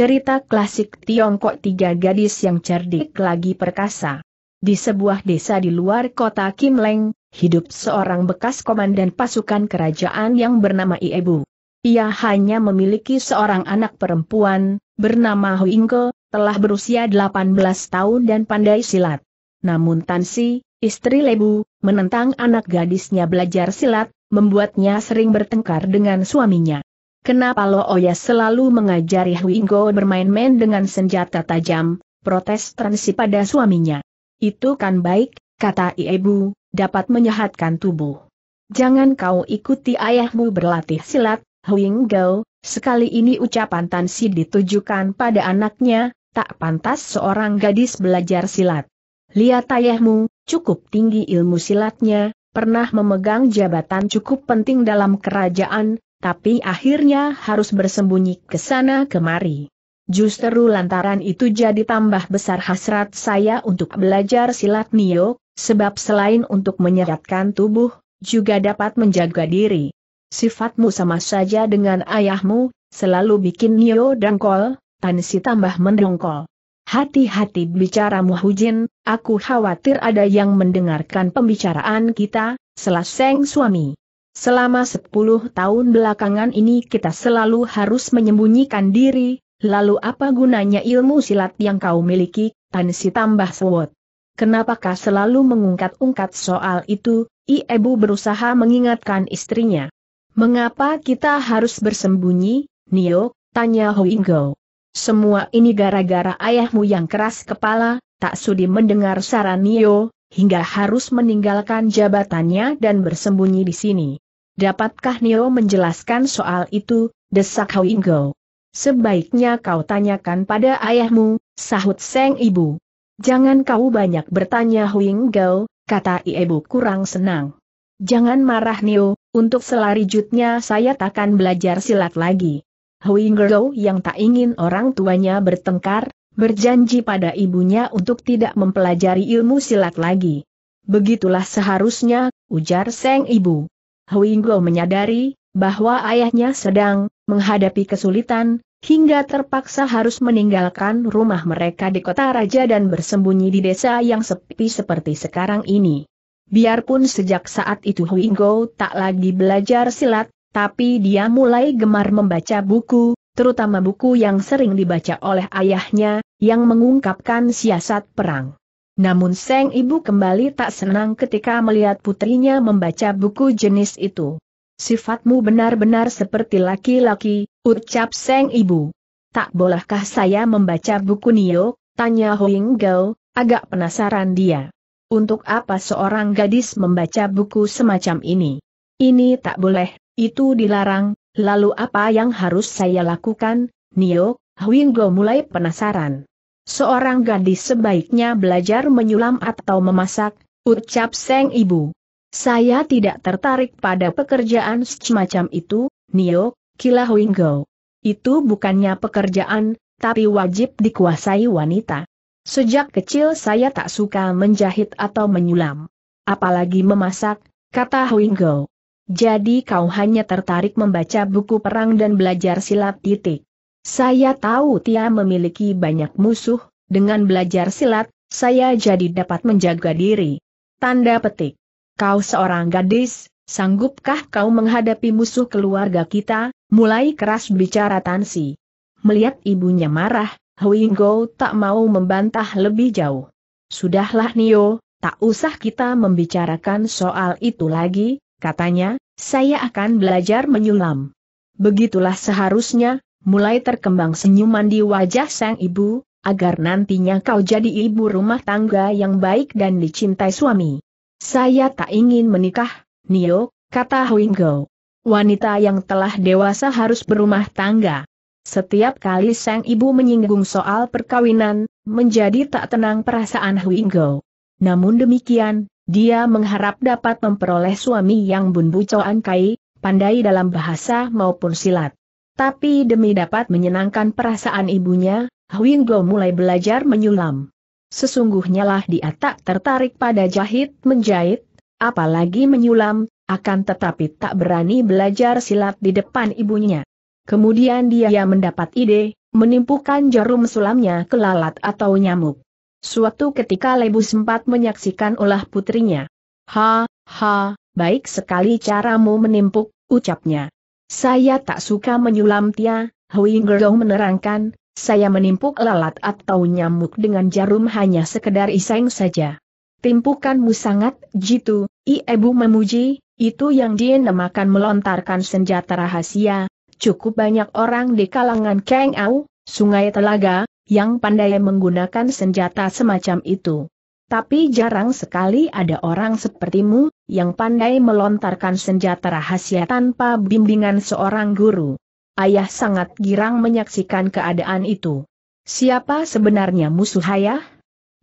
Cerita klasik Tiongkok tiga gadis yang cerdik lagi perkasa. Di sebuah desa di luar kota Kim Leng, hidup seorang bekas komandan pasukan kerajaan yang bernama Iebu. Ia hanya memiliki seorang anak perempuan, bernama Huingke, telah berusia 18 tahun dan pandai silat. Namun Tansi, istri Lebu, menentang anak gadisnya belajar silat, membuatnya sering bertengkar dengan suaminya. Kenapa Lo Oya selalu mengajari Huinggo bermain-main dengan senjata tajam, protes Transi pada suaminya. Itu kan baik, kata ibu, dapat menyehatkan tubuh. Jangan kau ikuti ayahmu berlatih silat, Huinggo, sekali ini ucapan Tansi ditujukan pada anaknya, tak pantas seorang gadis belajar silat. Lihat ayahmu, cukup tinggi ilmu silatnya, pernah memegang jabatan cukup penting dalam kerajaan, tapi akhirnya harus bersembunyi ke sana kemari. Justru lantaran itu jadi tambah besar hasrat saya untuk belajar silat Nio, sebab selain untuk menyehatkan tubuh, juga dapat menjaga diri. Sifatmu sama saja dengan ayahmu, selalu bikin Nio dangkol, Tansi tambah mendongkol. Hati-hati bicaramu Hujin, aku khawatir ada yang mendengarkan pembicaraan kita, selaseng suami. Selama sepuluh tahun belakangan ini kita selalu harus menyembunyikan diri, lalu apa gunanya ilmu silat yang kau miliki, Tansi tambah sewot. Kenapakah selalu mengungkat-ungkat soal itu, Ibu berusaha mengingatkan istrinya. Mengapa kita harus bersembunyi, Nio, tanya Huinggo. Semua ini gara-gara ayahmu yang keras kepala, tak sudi mendengar saran Nio, hingga harus meninggalkan jabatannya dan bersembunyi di sini. Dapatkah Nio menjelaskan soal itu, desak Hoinggo? Sebaiknya kau tanyakan pada ayahmu, sahut Seng Ibu. Jangan kau banyak bertanya Huinggao, kata Ibu kurang senang. Jangan marah Nio, untuk selari jutnya saya takkan belajar silat lagi. Hwinggo yang tak ingin orang tuanya bertengkar, Berjanji pada ibunya untuk tidak mempelajari ilmu silat lagi. Begitulah seharusnya, ujar Seng Ibu. Huinggo menyadari, bahwa ayahnya sedang menghadapi kesulitan, hingga terpaksa harus meninggalkan rumah mereka di kota raja dan bersembunyi di desa yang sepi seperti sekarang ini. Biarpun sejak saat itu Huinggo tak lagi belajar silat, tapi dia mulai gemar membaca buku, terutama buku yang sering dibaca oleh ayahnya, yang mengungkapkan siasat perang. Namun Seng Ibu kembali tak senang ketika melihat putrinya membaca buku jenis itu. Sifatmu benar-benar seperti laki-laki, ucap Seng Ibu. Tak bolehkah saya membaca buku Nio, tanya Hoing Gao, agak penasaran dia. Untuk apa seorang gadis membaca buku semacam ini? Ini tak boleh, itu dilarang, lalu apa yang harus saya lakukan, Nio? Huinggo mulai penasaran. Seorang gadis sebaiknya belajar menyulam atau memasak, ucap Seng Ibu. Saya tidak tertarik pada pekerjaan semacam itu, Nio, kila Huinggo. Itu bukannya pekerjaan, tapi wajib dikuasai wanita. Sejak kecil saya tak suka menjahit atau menyulam. Apalagi memasak, kata Huinggo. Jadi kau hanya tertarik membaca buku perang dan belajar silat titik. Saya tahu Tia memiliki banyak musuh, dengan belajar silat, saya jadi dapat menjaga diri. Tanda petik. Kau seorang gadis, sanggupkah kau menghadapi musuh keluarga kita? Mulai keras bicara Tansi. Melihat ibunya marah, Huinggo tak mau membantah lebih jauh. Sudahlah Nio, tak usah kita membicarakan soal itu lagi, Katanya, saya akan belajar menyulam. Begitulah seharusnya, mulai terkembang senyuman di wajah sang ibu, agar nantinya kau jadi ibu rumah tangga yang baik dan dicintai suami. Saya tak ingin menikah, Nio, kata Huinggo. Wanita yang telah dewasa harus berumah tangga. Setiap kali sang ibu menyinggung soal perkawinan, menjadi tak tenang perasaan Huinggo. Namun demikian, dia mengharap dapat memperoleh suami yang bumbu coan kai, pandai dalam bahasa maupun silat. Tapi demi dapat menyenangkan perasaan ibunya, Huinggo mulai belajar menyulam. Sesungguhnya lah dia tak tertarik pada jahit menjahit, apalagi menyulam, akan tetapi tak berani belajar silat di depan ibunya. Kemudian dia mendapat ide, menimpukan jarum sulamnya ke lalat atau nyamuk. Suatu ketika Lebu sempat menyaksikan olah putrinya. Ha, ha, baik sekali caramu menimpuk, ucapnya. Saya tak suka menyulam Tia, Hui Gerong menerangkan, saya menimpuk lalat atau nyamuk dengan jarum hanya sekedar iseng saja. Timpukanmu sangat jitu, Ibu memuji, itu yang dia dinamakan melontarkan senjata rahasia, cukup banyak orang di kalangan Kang Au, Sungai Telaga, yang pandai menggunakan senjata semacam itu. Tapi jarang sekali ada orang sepertimu, yang pandai melontarkan senjata rahasia tanpa bimbingan seorang guru. Ayah sangat girang menyaksikan keadaan itu. Siapa sebenarnya musuh ayah?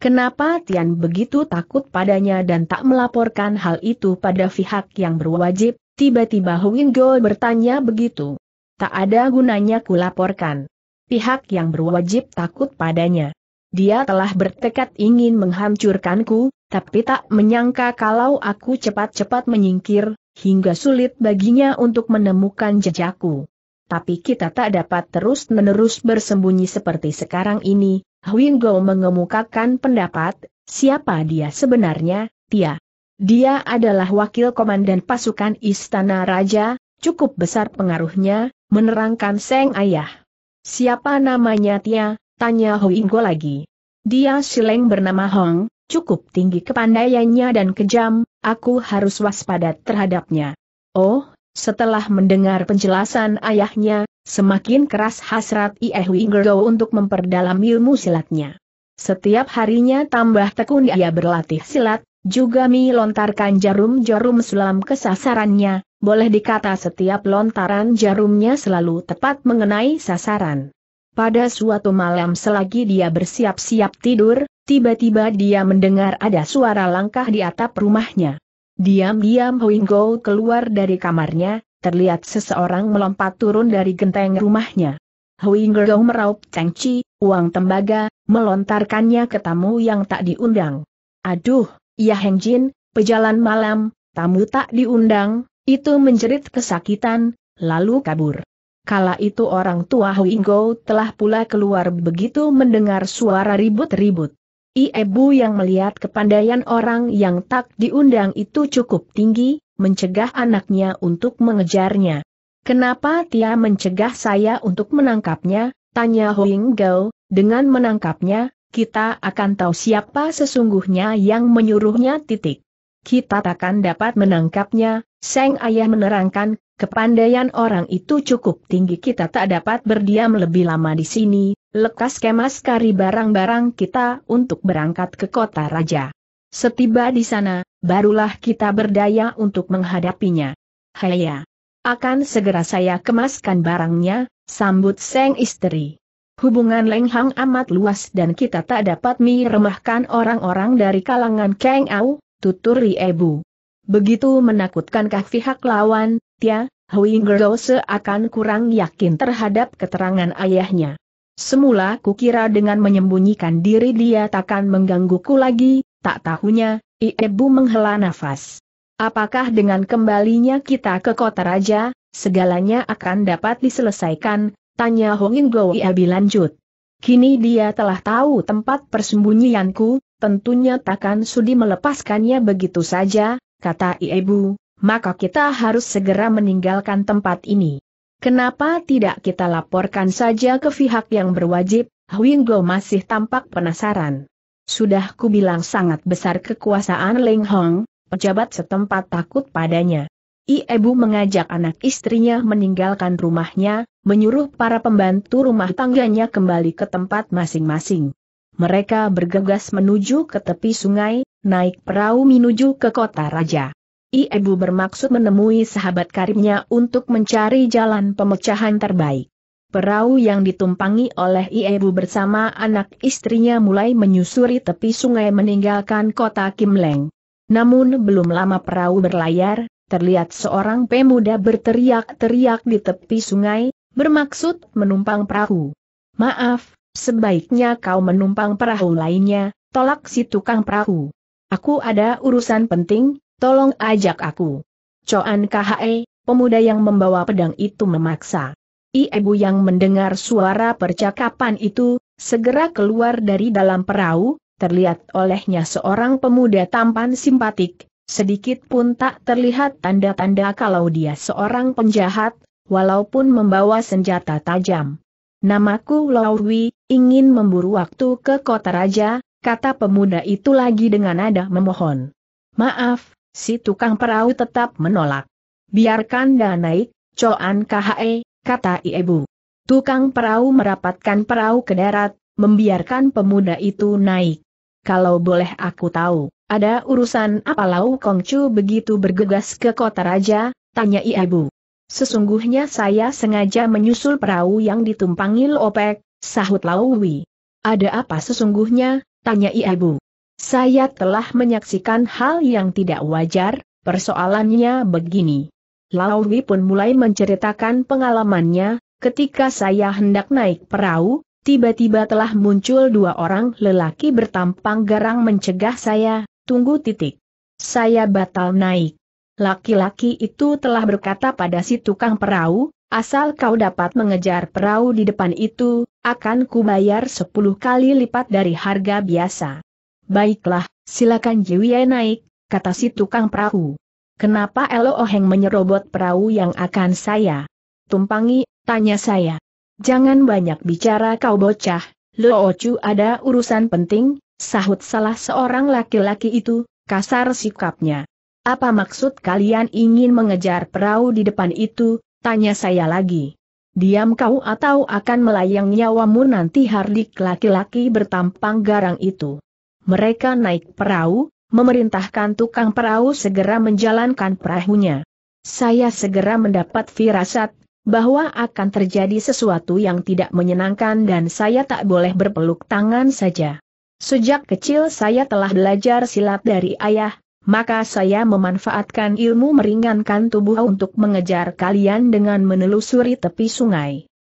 Kenapa Tian begitu takut padanya dan tak melaporkan hal itu pada pihak yang berwajib? Tiba-tiba Huinggo bertanya begitu. Tak ada gunanya kulaporkan pihak yang berwajib takut padanya. Dia telah bertekad ingin menghancurkanku, tapi tak menyangka kalau aku cepat-cepat menyingkir, hingga sulit baginya untuk menemukan jejakku. Tapi kita tak dapat terus-menerus bersembunyi seperti sekarang ini, Huinggo mengemukakan pendapat, siapa dia sebenarnya, Tia. Dia adalah wakil komandan pasukan Istana Raja, cukup besar pengaruhnya, menerangkan Seng Ayah. Siapa namanya Tia? Tanya Ho Inggo lagi. Dia sileng bernama Hong, cukup tinggi kepandaiannya dan kejam, aku harus waspada terhadapnya. Oh, setelah mendengar penjelasan ayahnya, semakin keras hasrat Ie Wingergo untuk memperdalam ilmu silatnya. Setiap harinya tambah tekun ia berlatih silat, juga melontarkan jarum-jarum sulam kesasarannya, boleh dikata setiap lontaran jarumnya selalu tepat mengenai sasaran. Pada suatu malam selagi dia bersiap-siap tidur, tiba-tiba dia mendengar ada suara langkah di atap rumahnya. Diam-diam Huinggo keluar dari kamarnya, terlihat seseorang melompat turun dari genteng rumahnya. Huinggo meraup cengci, uang tembaga, melontarkannya ke tamu yang tak diundang. Aduh, ya Jin, pejalan malam, tamu tak diundang, itu menjerit kesakitan, lalu kabur. Kala itu orang tua Huinggo telah pula keluar begitu mendengar suara ribut-ribut. Ibu yang melihat kepandaian orang yang tak diundang itu cukup tinggi, mencegah anaknya untuk mengejarnya. Kenapa Tia mencegah saya untuk menangkapnya, tanya Huinggo, dengan menangkapnya, kita akan tahu siapa sesungguhnya yang menyuruhnya titik. Kita takkan dapat menangkapnya, Seng Ayah menerangkan, kepandaian orang itu cukup tinggi kita tak dapat berdiam lebih lama di sini, lekas kemas kari barang-barang kita untuk berangkat ke kota raja. Setiba di sana, barulah kita berdaya untuk menghadapinya. Haya. Akan segera saya kemaskan barangnya, sambut Seng istri. Hubungan lenghang amat luas dan kita tak dapat meremahkan orang-orang dari kalangan Kang Au, tutur Ebu. Begitu menakutkankah pihak lawan, Tia, Huingero akan kurang yakin terhadap keterangan ayahnya. Semula kukira dengan menyembunyikan diri dia takkan menggangguku lagi, tak tahunya, Ibu menghela nafas. Apakah dengan kembalinya kita ke kota raja, segalanya akan dapat diselesaikan, tanya Huingero Iabi lanjut. Kini dia telah tahu tempat persembunyianku, tentunya takkan sudi melepaskannya begitu saja, kata ibu, maka kita harus segera meninggalkan tempat ini. Kenapa tidak kita laporkan saja ke pihak yang berwajib? Huinggo masih tampak penasaran. Sudah kubilang sangat besar kekuasaan Ling Hong, pejabat setempat takut padanya. Ibu mengajak anak istrinya meninggalkan rumahnya, menyuruh para pembantu rumah tangganya kembali ke tempat masing-masing. Mereka bergegas menuju ke tepi sungai, naik perahu menuju ke kota raja. Ibu bermaksud menemui sahabat karibnya untuk mencari jalan pemecahan terbaik. Perahu yang ditumpangi oleh Ibu bersama anak istrinya mulai menyusuri tepi sungai meninggalkan kota Kimleng. Namun belum lama perahu berlayar, terlihat seorang pemuda berteriak-teriak di tepi sungai, bermaksud menumpang perahu. Maaf, sebaiknya kau menumpang perahu lainnya, tolak si tukang perahu. Aku ada urusan penting, tolong ajak aku. Coan KHE, pemuda yang membawa pedang itu memaksa. Ibu yang mendengar suara percakapan itu, segera keluar dari dalam perahu, terlihat olehnya seorang pemuda tampan simpatik, sedikit pun tak terlihat tanda-tanda kalau dia seorang penjahat, walaupun membawa senjata tajam. Namaku Lawi, ingin memburu waktu ke kota raja, kata pemuda itu lagi dengan nada memohon. Maaf, si tukang perahu tetap menolak. Biarkan dia naik, Coan KHE, kata ibu. Tukang perahu merapatkan perahu ke darat, membiarkan pemuda itu naik. Kalau boleh aku tahu, ada urusan apa Lau Kongcu begitu bergegas ke kota raja, tanya ibu. Sesungguhnya saya sengaja menyusul perahu yang ditumpangi lopek, sahut Lau Wi. Ada apa sesungguhnya, Tanya Ibu. Saya telah menyaksikan hal yang tidak wajar, persoalannya begini. Lawi pun mulai menceritakan pengalamannya, ketika saya hendak naik perahu, tiba-tiba telah muncul dua orang lelaki bertampang garang mencegah saya, tunggu titik. Saya batal naik. Laki-laki itu telah berkata pada si tukang perahu, Asal kau dapat mengejar perahu di depan itu, akan kubayar sepuluh kali lipat dari harga biasa. Baiklah, silakan Jiwiye naik, kata si tukang perahu. Kenapa Elo Oheng menyerobot perahu yang akan saya tumpangi, tanya saya. Jangan banyak bicara kau bocah, Lo Ocu ada urusan penting, sahut salah seorang laki-laki itu, kasar sikapnya. Apa maksud kalian ingin mengejar perahu di depan itu, Tanya saya lagi. Diam kau atau akan melayang nyawamu nanti hardik laki-laki bertampang garang itu. Mereka naik perahu, memerintahkan tukang perahu segera menjalankan perahunya. Saya segera mendapat firasat, bahwa akan terjadi sesuatu yang tidak menyenangkan dan saya tak boleh berpeluk tangan saja. Sejak kecil saya telah belajar silat dari ayah, maka saya memanfaatkan ilmu meringankan tubuh untuk mengejar kalian dengan menelusuri tepi sungai.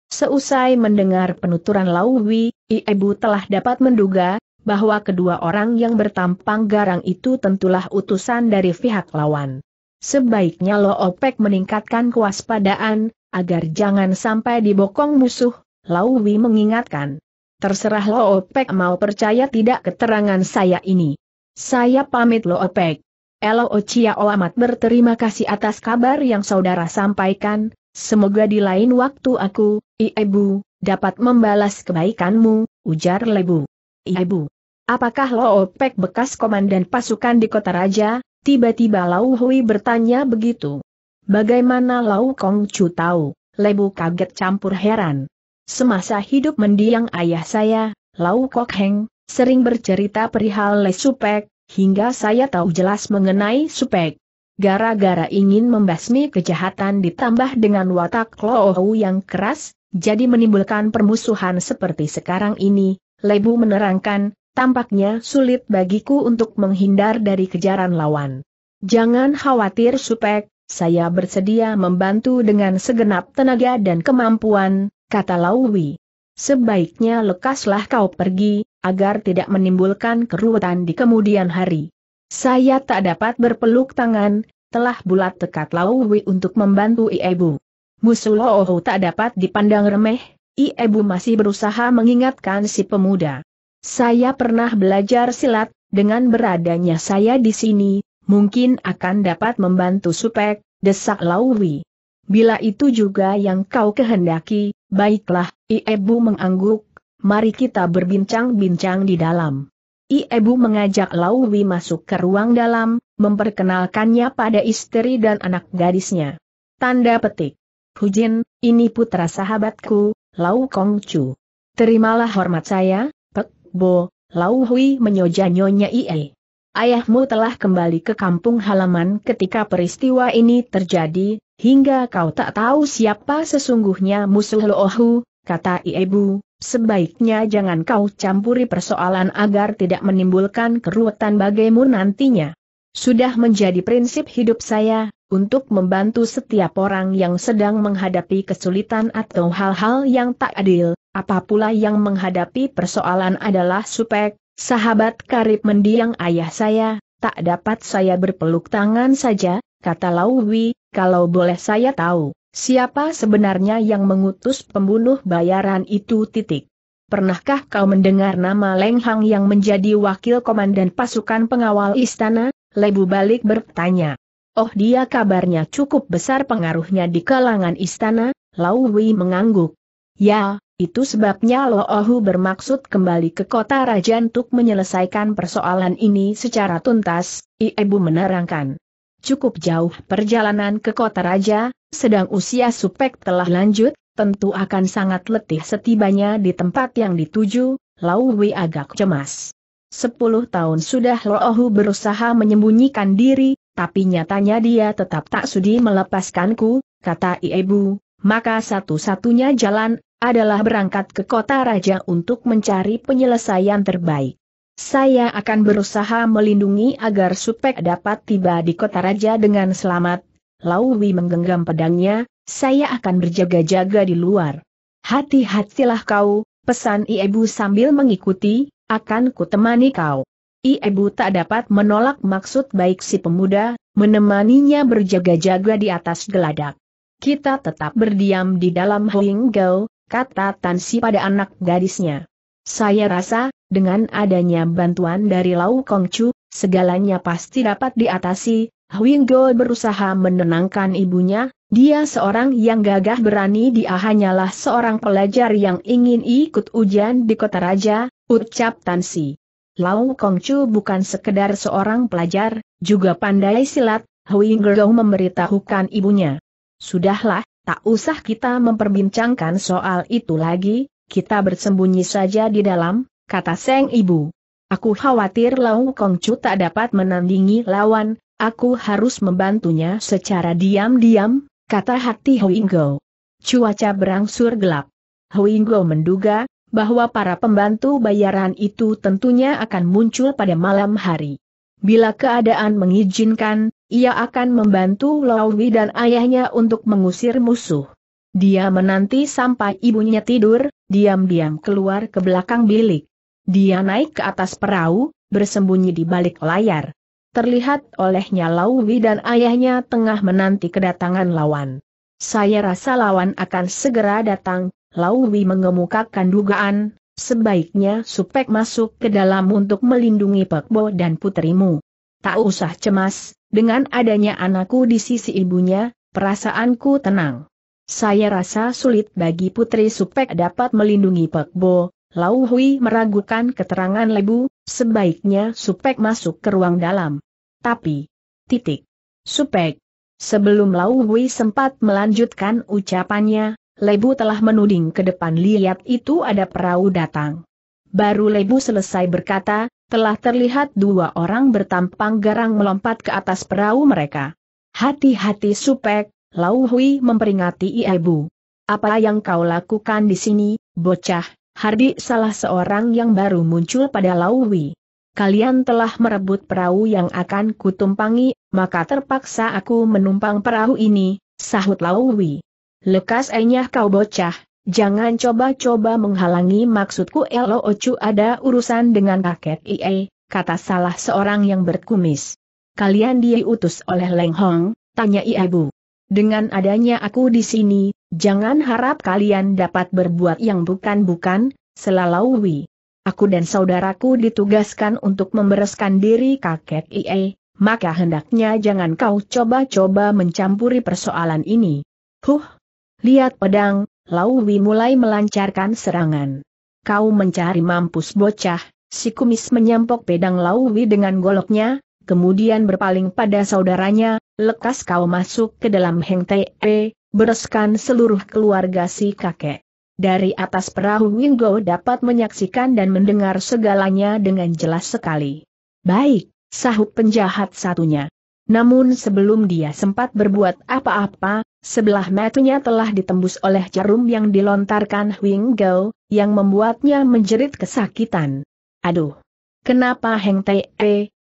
Seusai mendengar penuturan Lawi, Ibu telah dapat menduga, bahwa kedua orang yang bertampang garang itu tentulah utusan dari pihak lawan. Sebaiknya Lo Opek meningkatkan kewaspadaan, agar jangan sampai dibokong musuh, Lawi mengingatkan. Terserah Lo Opek mau percaya tidak keterangan saya ini. Saya pamit Lo Opek. Elo o amat berterima kasih atas kabar yang saudara sampaikan, semoga di lain waktu aku, Ibu, dapat membalas kebaikanmu, ujar Lebu. Ibu, apakah Lo Opek bekas komandan pasukan di kota raja? Tiba-tiba Lau Hui bertanya begitu. Bagaimana Lau Kong Chu tahu? Lebu kaget campur heran. Semasa hidup mendiang ayah saya, Lau Kok Heng, sering bercerita perihal Lesupek, Supek, hingga saya tahu jelas mengenai Supek. Gara-gara ingin membasmi kejahatan ditambah dengan watak Loohu yang keras, jadi menimbulkan permusuhan seperti sekarang ini, Lebu menerangkan, tampaknya sulit bagiku untuk menghindar dari kejaran lawan. Jangan khawatir Supek, saya bersedia membantu dengan segenap tenaga dan kemampuan, kata Lawi. Sebaiknya lekaslah kau pergi, agar tidak menimbulkan keruwetan di kemudian hari. Saya tak dapat berpeluk tangan, telah bulat tekat Lauwi untuk membantu Ibu. Musulohu tak dapat dipandang remeh, Ibu masih berusaha mengingatkan si pemuda. Saya pernah belajar silat, dengan beradanya saya di sini, mungkin akan dapat membantu Supek, desak Lauwi. Bila itu juga yang kau kehendaki, baiklah, Ibu mengangguk, mari kita berbincang-bincang di dalam. Ibu mengajak Lauwi masuk ke ruang dalam, memperkenalkannya pada istri dan anak gadisnya. Tanda petik. Hujin, ini putra sahabatku, Lau Kong Chu. Terimalah hormat saya, Pek Bo, Lau Hui menyoja nyonya Ie. Ayahmu telah kembali ke kampung halaman ketika peristiwa ini terjadi, hingga kau tak tahu siapa sesungguhnya musuh Lohu, kata Ibu, sebaiknya jangan kau campuri persoalan agar tidak menimbulkan keruwetan bagaimu nantinya. Sudah menjadi prinsip hidup saya, untuk membantu setiap orang yang sedang menghadapi kesulitan atau hal-hal yang tak adil, apa yang menghadapi persoalan adalah supek, sahabat karib mendiang ayah saya, tak dapat saya berpeluk tangan saja, kata Lawi, kalau boleh saya tahu, siapa sebenarnya yang mengutus pembunuh bayaran itu titik? Pernahkah kau mendengar nama Leng Hang yang menjadi wakil komandan pasukan pengawal istana? Lebu balik bertanya. Oh dia kabarnya cukup besar pengaruhnya di kalangan istana, Lau Wei mengangguk. Ya, itu sebabnya Lo Ohu bermaksud kembali ke kota Raja untuk menyelesaikan persoalan ini secara tuntas, Ibu menerangkan cukup jauh perjalanan ke kota raja, sedang usia Supek telah lanjut, tentu akan sangat letih setibanya di tempat yang dituju, Lauwi agak cemas. Sepuluh tahun sudah Loohu berusaha menyembunyikan diri, tapi nyatanya dia tetap tak sudi melepaskanku, kata ibu, maka satu-satunya jalan adalah berangkat ke kota raja untuk mencari penyelesaian terbaik. Saya akan berusaha melindungi agar Supek dapat tiba di kota raja dengan selamat. Lawi menggenggam pedangnya, saya akan berjaga-jaga di luar. Hati-hatilah kau, pesan Ibu sambil mengikuti, akan kutemani kau. Ibu tak dapat menolak maksud baik si pemuda, menemaninya berjaga-jaga di atas geladak. Kita tetap berdiam di dalam Hoing kata Tansi pada anak gadisnya. Saya rasa, dengan adanya bantuan dari Lau Kong Chu, segalanya pasti dapat diatasi, Hui Huinggo berusaha menenangkan ibunya, dia seorang yang gagah berani dia hanyalah seorang pelajar yang ingin ikut ujian di kota raja, ucap Tansi. Lau Kong Chu bukan sekedar seorang pelajar, juga pandai silat, Hui Huinggo memberitahukan ibunya. Sudahlah, tak usah kita memperbincangkan soal itu lagi, kita bersembunyi saja di dalam, kata Seng Ibu. Aku khawatir Lau Kongcu tak dapat menandingi lawan, aku harus membantunya secara diam-diam, kata hati Huinggo. Cuaca berangsur gelap. Huinggo menduga, bahwa para pembantu bayaran itu tentunya akan muncul pada malam hari. Bila keadaan mengizinkan, ia akan membantu Lowi dan ayahnya untuk mengusir musuh. Dia menanti sampai ibunya tidur, diam-diam keluar ke belakang bilik. Dia naik ke atas perahu, bersembunyi di balik layar. Terlihat olehnya Lawi dan ayahnya tengah menanti kedatangan lawan. Saya rasa lawan akan segera datang, Lawi mengemukakan dugaan, sebaiknya Supek masuk ke dalam untuk melindungi Pekbo dan putrimu. Tak usah cemas, dengan adanya anakku di sisi ibunya, perasaanku tenang. Saya rasa sulit bagi Putri Supek dapat melindungi Pekbo, Lau Hui meragukan keterangan Lebu, sebaiknya Supek masuk ke ruang dalam. Tapi, titik. Supek. Sebelum Lau Hui sempat melanjutkan ucapannya, Lebu telah menuding ke depan lihat itu ada perahu datang. Baru Lebu selesai berkata, telah terlihat dua orang bertampang garang melompat ke atas perahu mereka. Hati-hati Supek, Lau Hui memperingati Ibu. Apa yang kau lakukan di sini, bocah? Hardi salah seorang yang baru muncul pada Lawi. Kalian telah merebut perahu yang akan kutumpangi, maka terpaksa aku menumpang perahu ini, sahut Lawi. Lekas enyah kau bocah, jangan coba-coba menghalangi maksudku Elo Ocu ada urusan dengan kakek IE, kata salah seorang yang berkumis. Kalian diutus oleh Leng Hong, tanya Ibu. Dengan adanya aku di sini, Jangan harap kalian dapat berbuat yang bukan-bukan, wi. Aku dan saudaraku ditugaskan untuk membereskan diri kakek IE, maka hendaknya jangan kau coba-coba mencampuri persoalan ini. Huh! Lihat pedang, Lauwi mulai melancarkan serangan. Kau mencari mampus bocah, si kumis menyampok pedang Lauwi dengan goloknya, kemudian berpaling pada saudaranya, lekas kau masuk ke dalam heng te, e bereskan seluruh keluarga si kakek. Dari atas perahu Winggo dapat menyaksikan dan mendengar segalanya dengan jelas sekali. Baik, sahut penjahat satunya. Namun sebelum dia sempat berbuat apa-apa, sebelah matanya telah ditembus oleh jarum yang dilontarkan Winggo, yang membuatnya menjerit kesakitan. Aduh! Kenapa Heng Tei?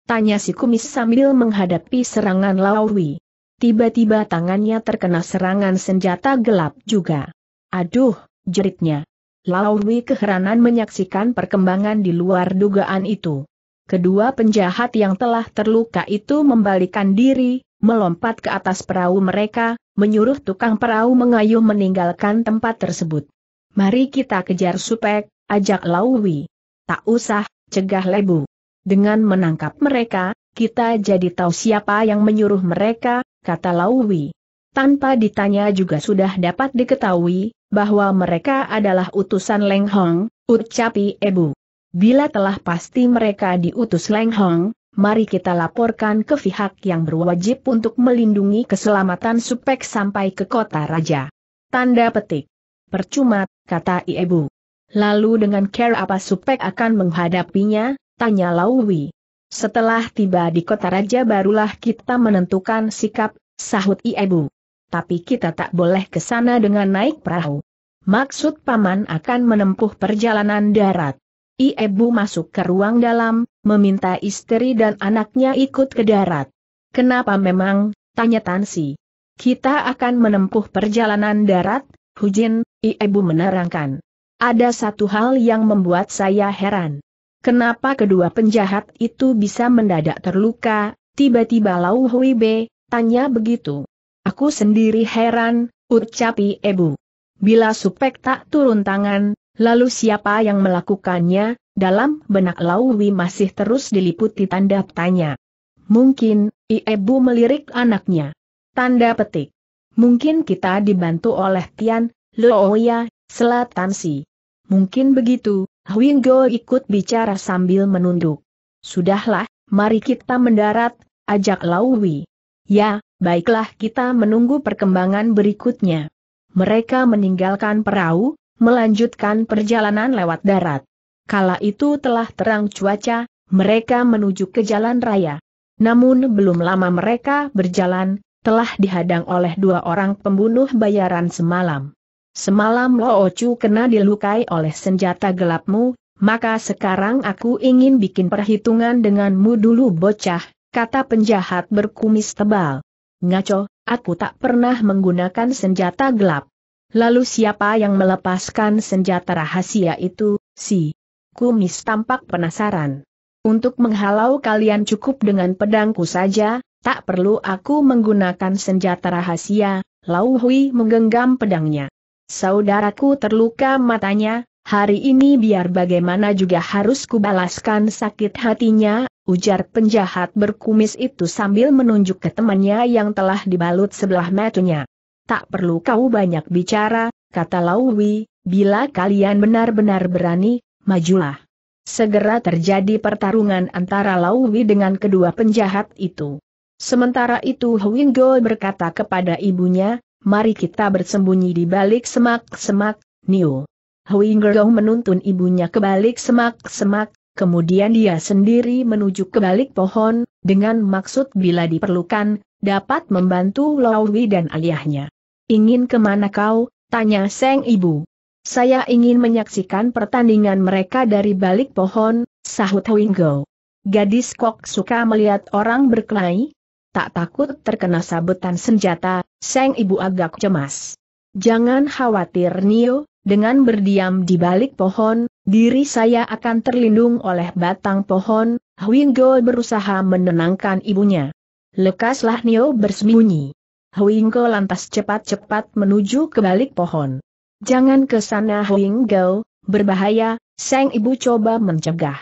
Tanya si kumis sambil menghadapi serangan Lawi. Tiba-tiba tangannya terkena serangan senjata gelap juga. Aduh, jeritnya. Lawui keheranan menyaksikan perkembangan di luar dugaan itu. Kedua penjahat yang telah terluka itu membalikan diri, melompat ke atas perahu mereka, menyuruh tukang perahu mengayuh meninggalkan tempat tersebut. Mari kita kejar supek, ajak Lawui. Tak usah, cegah lebu. Dengan menangkap mereka, kita jadi tahu siapa yang menyuruh mereka, kata Lauwi. Tanpa ditanya juga sudah dapat diketahui, bahwa mereka adalah utusan Leng Hong, ucapi Ebu. Bila telah pasti mereka diutus Leng Hong, mari kita laporkan ke pihak yang berwajib untuk melindungi keselamatan supek sampai ke kota raja. Tanda petik. Percuma, kata Ibu. Lalu dengan care apa supek akan menghadapinya, tanya Lauwi. Setelah tiba di kota raja barulah kita menentukan sikap, sahut Iebu. Tapi kita tak boleh ke sana dengan naik perahu. Maksud paman akan menempuh perjalanan darat. Iebu masuk ke ruang dalam, meminta istri dan anaknya ikut ke darat. Kenapa memang, tanya Tansi. Kita akan menempuh perjalanan darat, Hujin, Iebu menerangkan. Ada satu hal yang membuat saya heran. Kenapa kedua penjahat itu bisa mendadak terluka, tiba-tiba Lau Hui Be, tanya begitu. Aku sendiri heran, ucapi Ebu. Bila supek tak turun tangan, lalu siapa yang melakukannya, dalam benak Lau Hui masih terus diliputi tanda tanya. Mungkin, I Ebu melirik anaknya. Tanda petik. Mungkin kita dibantu oleh Tian, Looya, Selatan Si. Mungkin begitu, Hwinggo ikut bicara sambil menunduk. Sudahlah, mari kita mendarat, ajak Lawi. Ya, baiklah kita menunggu perkembangan berikutnya. Mereka meninggalkan perahu, melanjutkan perjalanan lewat darat. Kala itu telah terang cuaca, mereka menuju ke jalan raya. Namun belum lama mereka berjalan, telah dihadang oleh dua orang pembunuh bayaran semalam. Semalam Lo Ocu kena dilukai oleh senjata gelapmu, maka sekarang aku ingin bikin perhitungan denganmu dulu bocah, kata penjahat berkumis tebal. Ngaco, aku tak pernah menggunakan senjata gelap. Lalu siapa yang melepaskan senjata rahasia itu, si? Kumis tampak penasaran. Untuk menghalau kalian cukup dengan pedangku saja, tak perlu aku menggunakan senjata rahasia, Lau Hui menggenggam pedangnya. Saudaraku terluka matanya, hari ini biar bagaimana juga harus kubalaskan sakit hatinya, ujar penjahat berkumis itu sambil menunjuk ke temannya yang telah dibalut sebelah matanya. Tak perlu kau banyak bicara, kata Lawi, bila kalian benar-benar berani, majulah. Segera terjadi pertarungan antara Lawi dengan kedua penjahat itu. Sementara itu Huinggo berkata kepada ibunya, mari kita bersembunyi di balik semak-semak, Niu. Huingerong menuntun ibunya ke balik semak-semak, kemudian dia sendiri menuju ke balik pohon, dengan maksud bila diperlukan, dapat membantu Lowi dan ayahnya. Ingin kemana kau? Tanya Seng Ibu. Saya ingin menyaksikan pertandingan mereka dari balik pohon, sahut Huingo. Gadis kok suka melihat orang berkelahi? Tak takut terkena sabetan senjata, Seng ibu agak cemas. Jangan khawatir Nio, dengan berdiam di balik pohon, diri saya akan terlindung oleh batang pohon, Huinggo berusaha menenangkan ibunya. Lekaslah Nio bersembunyi. Huinggo lantas cepat-cepat menuju ke balik pohon. Jangan ke sana Huinggo, berbahaya, Seng ibu coba mencegah.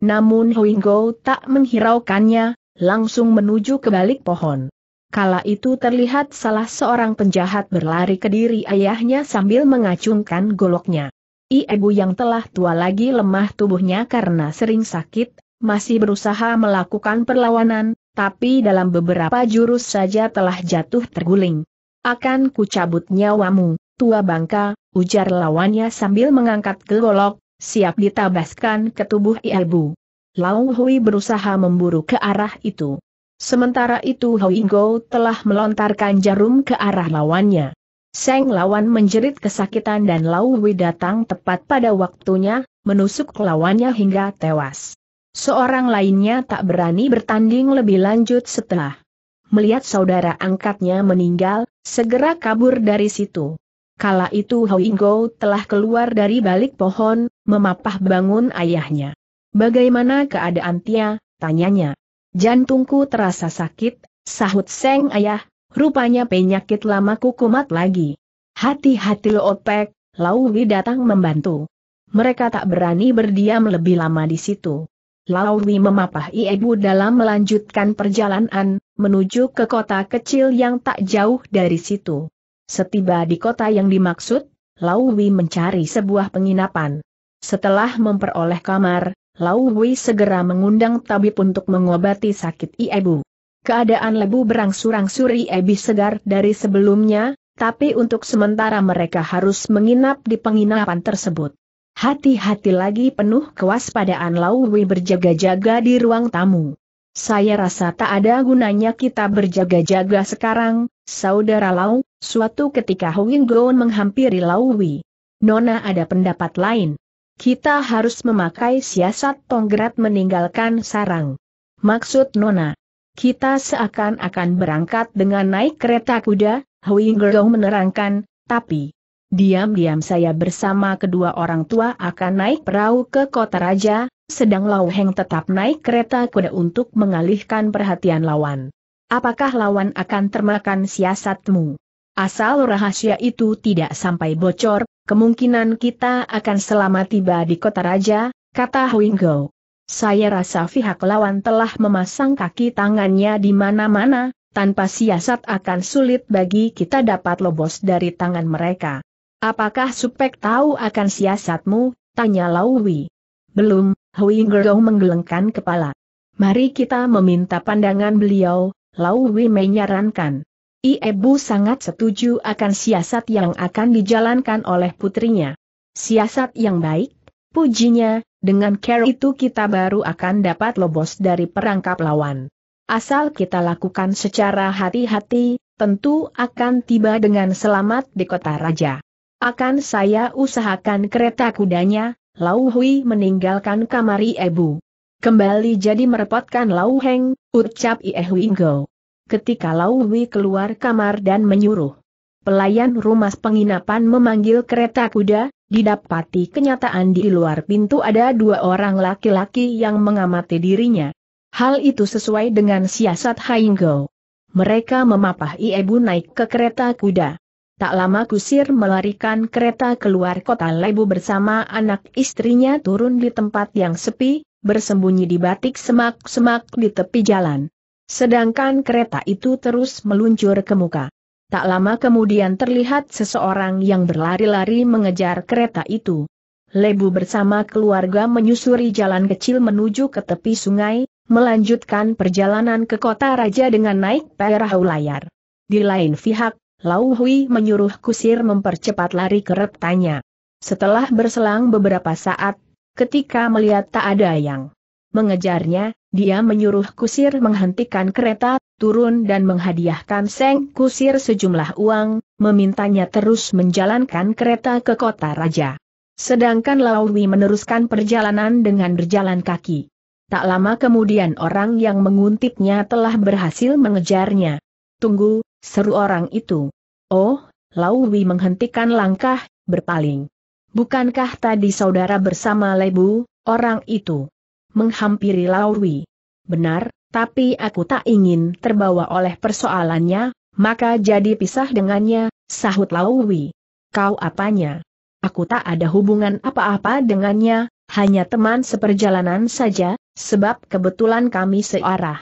Namun Huinggo tak menghiraukannya, langsung menuju ke balik pohon. Kala itu terlihat salah seorang penjahat berlari ke diri ayahnya sambil mengacungkan goloknya. Ibu yang telah tua lagi lemah tubuhnya karena sering sakit, masih berusaha melakukan perlawanan, tapi dalam beberapa jurus saja telah jatuh terguling. Akan kucabut nyawamu, tua bangka, ujar lawannya sambil mengangkat ke golok, siap ditabaskan ke tubuh Ibu. Lau Hui berusaha memburu ke arah itu. Sementara itu Hoinggo telah melontarkan jarum ke arah lawannya. Seng lawan menjerit kesakitan dan Lau Wei datang tepat pada waktunya, menusuk lawannya hingga tewas. Seorang lainnya tak berani bertanding lebih lanjut setelah melihat saudara angkatnya meninggal, segera kabur dari situ. Kala itu Hoinggo telah keluar dari balik pohon, memapah bangun ayahnya. Bagaimana keadaan Tia, tanyanya. Jantungku terasa sakit, sahut Seng Ayah, rupanya penyakit lamaku kumat lagi. Hati-hati lo opek, Lauwi datang membantu. Mereka tak berani berdiam lebih lama di situ. Lauwi memapah ibu dalam melanjutkan perjalanan, menuju ke kota kecil yang tak jauh dari situ. Setiba di kota yang dimaksud, Lauwi mencari sebuah penginapan. Setelah memperoleh kamar, Lau Hui segera mengundang tabib untuk mengobati sakit Iebu. Keadaan lebu berangsur-angsur Iebi segar dari sebelumnya, tapi untuk sementara mereka harus menginap di penginapan tersebut. Hati-hati lagi penuh kewaspadaan Lau Hui berjaga-jaga di ruang tamu. Saya rasa tak ada gunanya kita berjaga-jaga sekarang, saudara Lau, suatu ketika Huing Goon menghampiri Lau Hui. Nona ada pendapat lain. Kita harus memakai siasat tonggerat meninggalkan sarang. Maksud Nona. Kita seakan-akan berangkat dengan naik kereta kuda, Hui menerangkan, tapi... Diam-diam saya bersama kedua orang tua akan naik perahu ke kota raja, sedang Lau Heng tetap naik kereta kuda untuk mengalihkan perhatian lawan. Apakah lawan akan termakan siasatmu? Asal rahasia itu tidak sampai bocor, Kemungkinan kita akan selamat tiba di kota raja, kata Huinggo. Saya rasa pihak lawan telah memasang kaki tangannya di mana-mana, tanpa siasat akan sulit bagi kita dapat lobos dari tangan mereka. Apakah Supek tahu akan siasatmu? Tanya Lawi. Belum, Huinggo menggelengkan kepala. Mari kita meminta pandangan beliau, Lawi menyarankan. Ibu sangat setuju akan siasat yang akan dijalankan oleh putrinya. Siasat yang baik, pujinya, dengan care itu kita baru akan dapat lobos dari perangkap lawan. Asal kita lakukan secara hati-hati, tentu akan tiba dengan selamat di kota raja. Akan saya usahakan kereta kudanya, Lau Hui meninggalkan kamari Ibu. Kembali jadi merepotkan Lau Heng, ucap Ie Hui ketika Lauwi keluar kamar dan menyuruh. Pelayan rumah penginapan memanggil kereta kuda, didapati kenyataan di luar pintu ada dua orang laki-laki yang mengamati dirinya. Hal itu sesuai dengan siasat Hainggo. Mereka memapah Iebu naik ke kereta kuda. Tak lama Kusir melarikan kereta keluar kota Lebu bersama anak istrinya turun di tempat yang sepi, bersembunyi di batik semak-semak di tepi jalan. Sedangkan kereta itu terus meluncur ke muka. Tak lama kemudian terlihat seseorang yang berlari-lari mengejar kereta itu. Lebu bersama keluarga menyusuri jalan kecil menuju ke tepi sungai, melanjutkan perjalanan ke kota raja dengan naik perahu layar. Di lain pihak, Lau Hui menyuruh kusir mempercepat lari keretanya. Setelah berselang beberapa saat, ketika melihat tak ada yang mengejarnya, dia menyuruh kusir menghentikan kereta, turun dan menghadiahkan Seng Kusir sejumlah uang, memintanya terus menjalankan kereta ke kota raja. Sedangkan Lawi meneruskan perjalanan dengan berjalan kaki. Tak lama kemudian orang yang menguntitnya telah berhasil mengejarnya. Tunggu, seru orang itu. Oh, Lawi menghentikan langkah, berpaling. Bukankah tadi saudara bersama Lebu, orang itu? menghampiri Lawi. Benar, tapi aku tak ingin terbawa oleh persoalannya, maka jadi pisah dengannya, sahut Lawi. Kau apanya? Aku tak ada hubungan apa-apa dengannya, hanya teman seperjalanan saja, sebab kebetulan kami searah.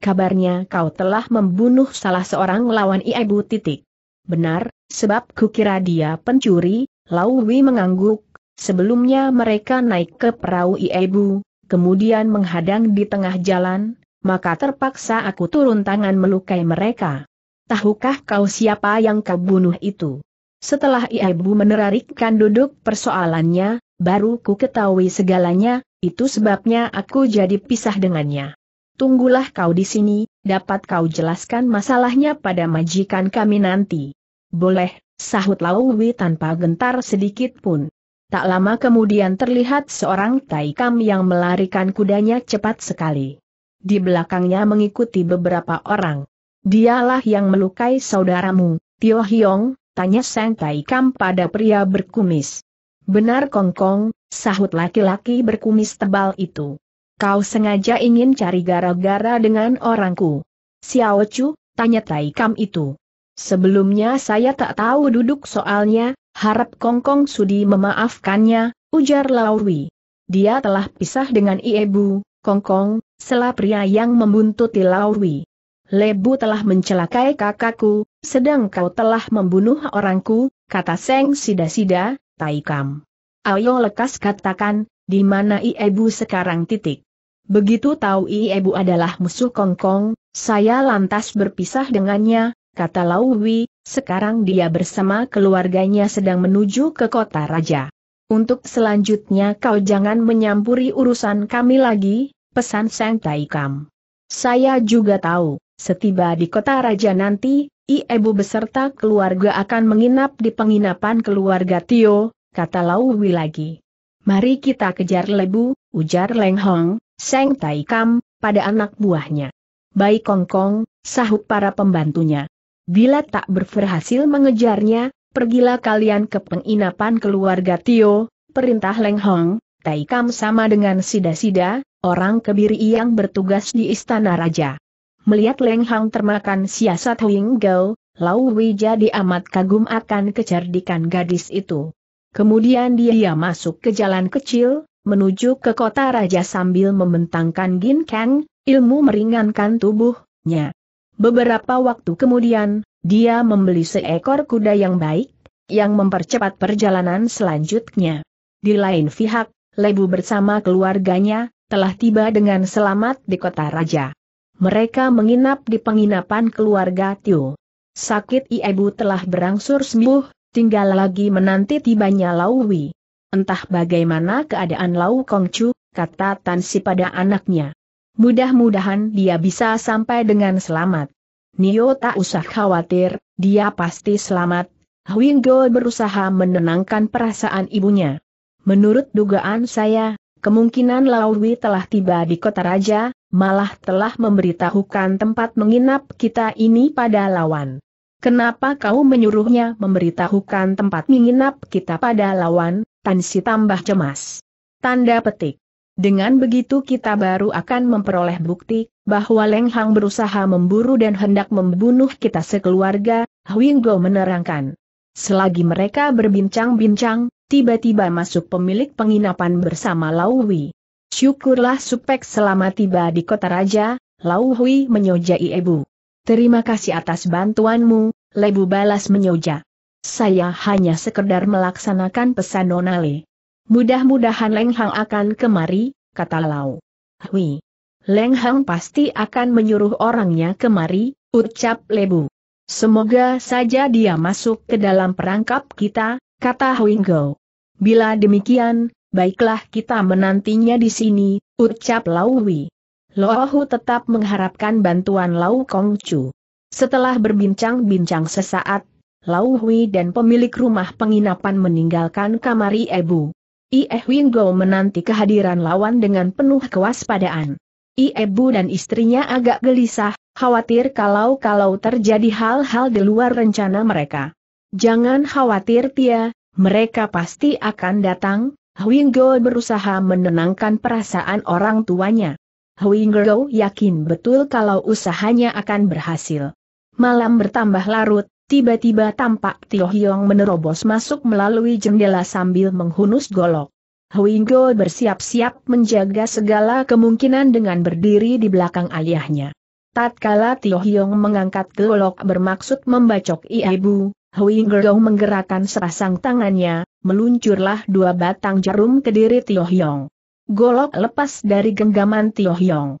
Kabarnya kau telah membunuh salah seorang lawan ibu titik. Benar, sebab kukira dia pencuri, Lawi mengangguk, sebelumnya mereka naik ke perahu ibu, kemudian menghadang di tengah jalan, maka terpaksa aku turun tangan melukai mereka. Tahukah kau siapa yang kau bunuh itu? Setelah ibu menerarikkan duduk persoalannya, baru ku ketahui segalanya, itu sebabnya aku jadi pisah dengannya. Tunggulah kau di sini, dapat kau jelaskan masalahnya pada majikan kami nanti. Boleh, sahut Laowi tanpa gentar sedikit pun. Tak lama kemudian terlihat seorang Taikam yang melarikan kudanya cepat sekali. Di belakangnya mengikuti beberapa orang. Dialah yang melukai saudaramu, Tio Hiong, tanya Sang Taikam pada pria berkumis. Benar Kongkong, sahut laki-laki berkumis tebal itu. Kau sengaja ingin cari gara-gara dengan orangku. Xiao Chu, tanya Taikam itu. Sebelumnya saya tak tahu duduk soalnya, Harap Kongkong Sudi memaafkannya, ujar Lauri. Dia telah pisah dengan Iebu, Kongkong, selah pria yang membuntuti Lauri. Lebu telah mencelakai kakakku, sedang kau telah membunuh orangku, kata Seng Sida-Sida, Taikam. Ayo lekas katakan, di mana Iebu sekarang titik. Begitu tahu Iebu adalah musuh Kongkong, saya lantas berpisah dengannya, kata Lawi, sekarang dia bersama keluarganya sedang menuju ke kota raja. Untuk selanjutnya kau jangan menyampuri urusan kami lagi, pesan Sang Taikam. Saya juga tahu, setiba di kota raja nanti, Ibu beserta keluarga akan menginap di penginapan keluarga Tio, kata Lauwi lagi. Mari kita kejar lebu, ujar Leng Hong, Sang Taikam, pada anak buahnya. Baik Kongkong, sahut para pembantunya. Bila tak berhasil mengejarnya, pergilah kalian ke penginapan keluarga Tio, perintah Leng Hong, Tai Kam sama dengan Sida-Sida, orang kebiri yang bertugas di istana raja. Melihat Leng Hong termakan siasat Huing Gao, Lau Wei jadi amat kagum akan kecerdikan gadis itu. Kemudian dia masuk ke jalan kecil, menuju ke kota raja sambil membentangkan Gin Kang, ilmu meringankan tubuhnya. Beberapa waktu kemudian, dia membeli seekor kuda yang baik, yang mempercepat perjalanan selanjutnya. Di lain pihak, Lebu bersama keluarganya, telah tiba dengan selamat di kota raja. Mereka menginap di penginapan keluarga Tio. Sakit Ibu telah berangsur sembuh, tinggal lagi menanti tibanya Laui. Entah bagaimana keadaan Lau Kongcu, kata Tansi pada anaknya. Mudah-mudahan dia bisa sampai dengan selamat. Nio tak usah khawatir, dia pasti selamat. Huinggo berusaha menenangkan perasaan ibunya. Menurut dugaan saya, kemungkinan Laowi telah tiba di kota raja, malah telah memberitahukan tempat menginap kita ini pada lawan. Kenapa kau menyuruhnya memberitahukan tempat menginap kita pada lawan? Tansi tambah cemas. Tanda petik. Dengan begitu kita baru akan memperoleh bukti, bahwa Leng Hang berusaha memburu dan hendak membunuh kita sekeluarga, Huinggo menerangkan. Selagi mereka berbincang-bincang, tiba-tiba masuk pemilik penginapan bersama Lau Hui. Syukurlah Supek selama tiba di kota raja, Lau Hui menyojai Ebu. Terima kasih atas bantuanmu, Lebu balas menyoja. Saya hanya sekedar melaksanakan pesan Nonale. Mudah-mudahan Leng Hang akan kemari, kata Lau. Hui. Leng Hang pasti akan menyuruh orangnya kemari, ucap Lebu. Semoga saja dia masuk ke dalam perangkap kita, kata Huinggo. Bila demikian, baiklah kita menantinya di sini, ucap Lau Hui. Lohu tetap mengharapkan bantuan Lau Kong Chu. Setelah berbincang-bincang sesaat, Lau Hui dan pemilik rumah penginapan meninggalkan kamari Ebu. Ie Wing menanti kehadiran lawan dengan penuh kewaspadaan. Ie Bu dan istrinya agak gelisah, khawatir kalau-kalau terjadi hal-hal di luar rencana mereka. Jangan khawatir Tia, mereka pasti akan datang, Huinggo berusaha menenangkan perasaan orang tuanya. Huinggo yakin betul kalau usahanya akan berhasil. Malam bertambah larut, Tiba-tiba tampak Tio Hiong menerobos masuk melalui jendela sambil menghunus golok. Huinggo bersiap-siap menjaga segala kemungkinan dengan berdiri di belakang ayahnya. Tatkala Tio Hiong mengangkat golok bermaksud membacok ibu, Huinggo menggerakkan serasang tangannya, meluncurlah dua batang jarum ke diri Tio Hiong. Golok lepas dari genggaman Tio Hiong.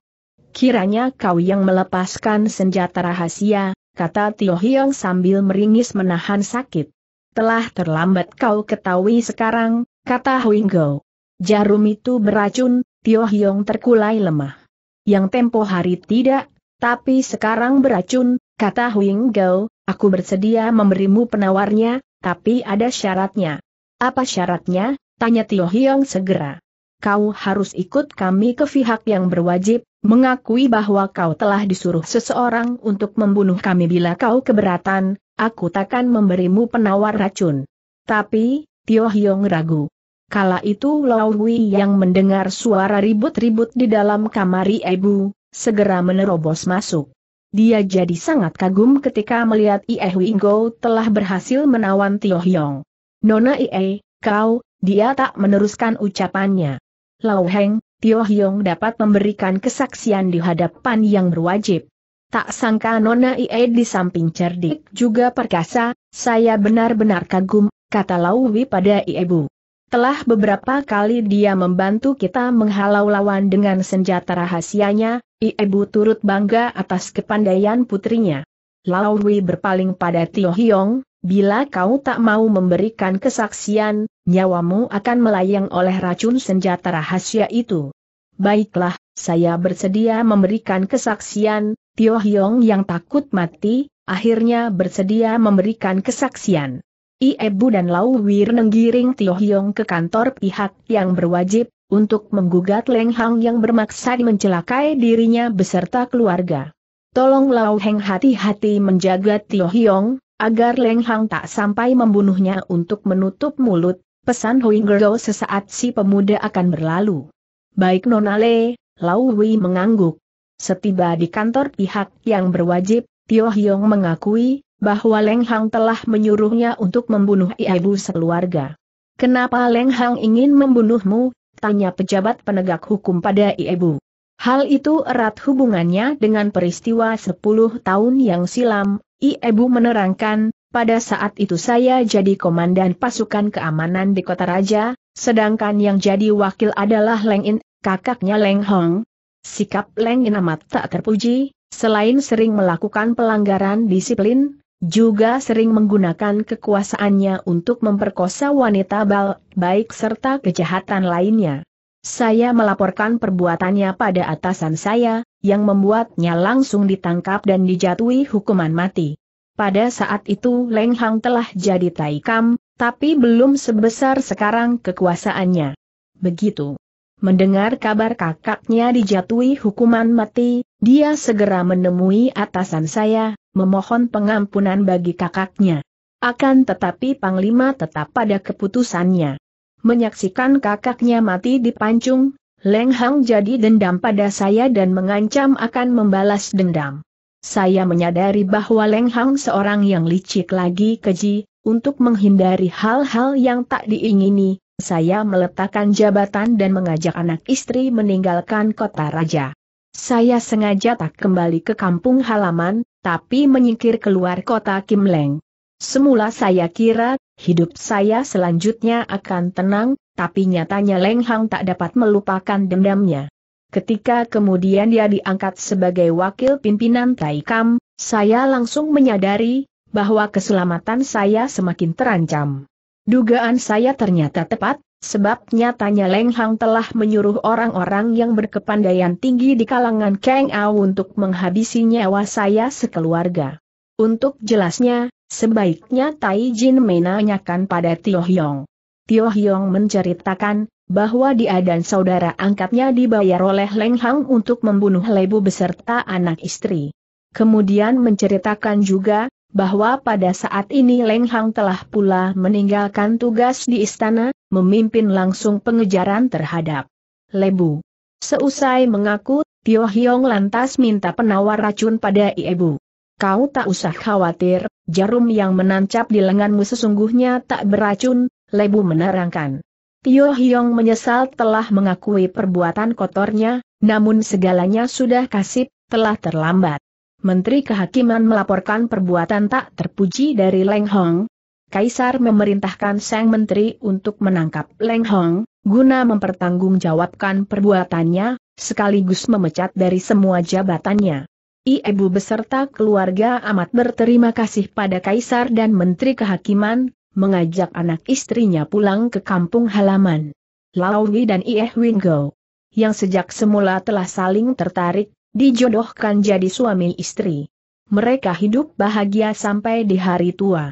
Kiranya kau yang melepaskan senjata rahasia, kata Tio Hiong sambil meringis menahan sakit. Telah terlambat kau ketahui sekarang, kata Huinggo. Jarum itu beracun, Tio Hiong terkulai lemah. Yang tempo hari tidak, tapi sekarang beracun, kata Huinggo, aku bersedia memberimu penawarnya, tapi ada syaratnya. Apa syaratnya? Tanya Tio Hiong segera. Kau harus ikut kami ke pihak yang berwajib, Mengakui bahwa kau telah disuruh seseorang untuk membunuh kami bila kau keberatan, aku takkan memberimu penawar racun. Tapi, Tio Hyong ragu. Kala itu Lau Hui yang mendengar suara ribut-ribut di dalam kamar ibu, segera menerobos masuk. Dia jadi sangat kagum ketika melihat Ie Go telah berhasil menawan Tio Hyong. Nona Ie, kau, dia tak meneruskan ucapannya. Lau Heng, Tio Hyong dapat memberikan kesaksian di hadapan yang berwajib. Tak sangka Nona Ie di samping cerdik juga perkasa, saya benar-benar kagum, kata Lauwi pada Iebu. Telah beberapa kali dia membantu kita menghalau lawan dengan senjata rahasianya, Iebu turut bangga atas kepandaian putrinya. Lauwi berpaling pada Tio Hyong, bila kau tak mau memberikan kesaksian, nyawamu akan melayang oleh racun senjata rahasia itu. Baiklah, saya bersedia memberikan kesaksian, Tio Hyong yang takut mati, akhirnya bersedia memberikan kesaksian. Iebu dan Lau Wir nenggiring Tio Hyong ke kantor pihak yang berwajib, untuk menggugat Leng Hang yang bermaksud mencelakai dirinya beserta keluarga. Tolong Lau Heng hati-hati menjaga Tio Hyong, agar Leng Hang tak sampai membunuhnya untuk menutup mulut, Pesan Huingero sesaat si pemuda akan berlalu. Baik Nona Le, Lau Hui mengangguk. Setiba di kantor pihak yang berwajib, Tio Hyong mengakui bahwa Leng Hang telah menyuruhnya untuk membunuh ibu sekeluarga. Kenapa Leng Hang ingin membunuhmu? Tanya pejabat penegak hukum pada ibu. Hal itu erat hubungannya dengan peristiwa 10 tahun yang silam, Ibu menerangkan, pada saat itu saya jadi komandan pasukan keamanan di kota raja, sedangkan yang jadi wakil adalah Leng In, kakaknya Leng Hong. Sikap Leng In amat tak terpuji, selain sering melakukan pelanggaran disiplin, juga sering menggunakan kekuasaannya untuk memperkosa wanita bal, baik serta kejahatan lainnya. Saya melaporkan perbuatannya pada atasan saya, yang membuatnya langsung ditangkap dan dijatuhi hukuman mati. Pada saat itu Leng Hang telah jadi Taikam, tapi belum sebesar sekarang kekuasaannya. Begitu. Mendengar kabar kakaknya dijatuhi hukuman mati, dia segera menemui atasan saya, memohon pengampunan bagi kakaknya. Akan tetapi Panglima tetap pada keputusannya. Menyaksikan kakaknya mati di pancung, Leng Hang jadi dendam pada saya dan mengancam akan membalas dendam. Saya menyadari bahwa Leng Hang seorang yang licik lagi keji, untuk menghindari hal-hal yang tak diingini, saya meletakkan jabatan dan mengajak anak istri meninggalkan kota raja. Saya sengaja tak kembali ke kampung halaman, tapi menyingkir keluar kota Kim Leng. Semula saya kira, hidup saya selanjutnya akan tenang, tapi nyatanya Leng Hang tak dapat melupakan dendamnya. Ketika kemudian dia diangkat sebagai wakil pimpinan Taikam, saya langsung menyadari bahwa keselamatan saya semakin terancam. Dugaan saya ternyata tepat, sebab nyatanya Leng Hang telah menyuruh orang-orang yang berkepandaian tinggi di kalangan Kang Ao untuk menghabisi nyawa saya sekeluarga. Untuk jelasnya, sebaiknya Tai Jin menanyakan pada Tio Hyong. Tio Hyong menceritakan, bahwa dia dan saudara angkatnya dibayar oleh Leng Hang untuk membunuh Lebu beserta anak istri. Kemudian menceritakan juga, bahwa pada saat ini Leng Hang telah pula meninggalkan tugas di istana, memimpin langsung pengejaran terhadap Lebu. Seusai mengaku, Tio Hiong lantas minta penawar racun pada Ibu. Kau tak usah khawatir, jarum yang menancap di lenganmu sesungguhnya tak beracun, Lebu menerangkan. Tio Hyong menyesal telah mengakui perbuatan kotornya, namun segalanya sudah kasih, telah terlambat. Menteri Kehakiman melaporkan perbuatan tak terpuji dari Leng Hong. Kaisar memerintahkan Sang Menteri untuk menangkap Leng Hong, guna mempertanggungjawabkan perbuatannya, sekaligus memecat dari semua jabatannya. Ibu beserta keluarga amat berterima kasih pada Kaisar dan Menteri Kehakiman, mengajak anak istrinya pulang ke kampung halaman. Lauwi dan Ieh Wingo, yang sejak semula telah saling tertarik, dijodohkan jadi suami istri. Mereka hidup bahagia sampai di hari tua.